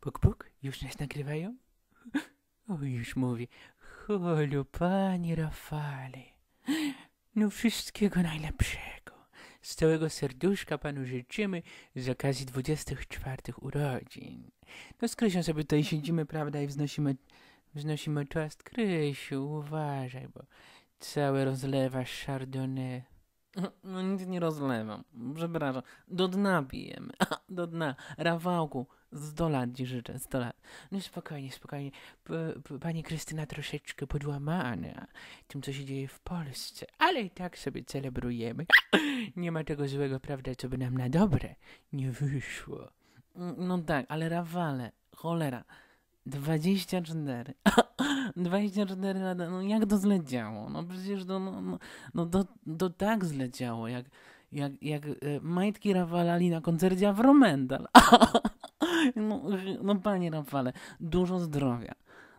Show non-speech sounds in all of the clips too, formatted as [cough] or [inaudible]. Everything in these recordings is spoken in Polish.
Puk, puk, już nas nagrywają? [laughs] O, już mówię. Holu, panie Rafale. No wszystkiego najlepszego. Z całego serduszka panu życzymy z okazji 24 urodzin. No z Krysią sobie tutaj siedzimy, prawda, i wznosimy, wznosimy toast. Krysiu, uważaj, bo całe rozlewasz chardonnay. No nic nie rozlewam, przepraszam. Do dna bijemy, [laughs] do dna. Rafałku, 100 lat ci życzę, 100 lat. No spokojnie, spokojnie. P pani Krystyna troszeczkę podłamana tym, co się dzieje w Polsce, ale i tak sobie celebrujemy. [laughs] nie ma tego złego, prawda, co by nam na dobre nie wyszło. Mm, no tak, ale Rawale, cholera, 24. 24 [laughs] lata, no jak to zleciało? No przecież to, no, no, no to, to tak zleciało, jak, jak, jak e, majtki Rawalali na koncercie Afromendal. [laughs] [laughs] No, no panie Rafale, dużo zdrowia.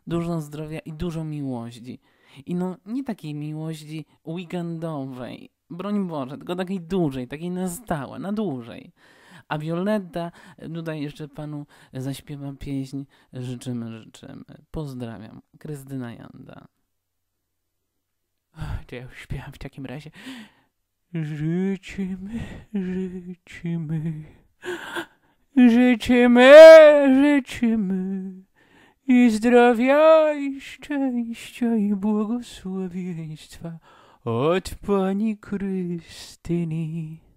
Dużo zdrowia i dużo miłości. I no nie takiej miłości weekendowej, broń Boże, tylko takiej dużej, takiej na stałe, na dłużej. A Violetta tutaj jeszcze panu zaśpiewa pieśń Życzymy, życzymy. Pozdrawiam. Krystyna Janda. To ja śpiewam w takim razie. Życzymy, życzymy. Życzymy, życzymy i zdrowia, i szczęścia, i błogosławieństwa od Pani Krystyny.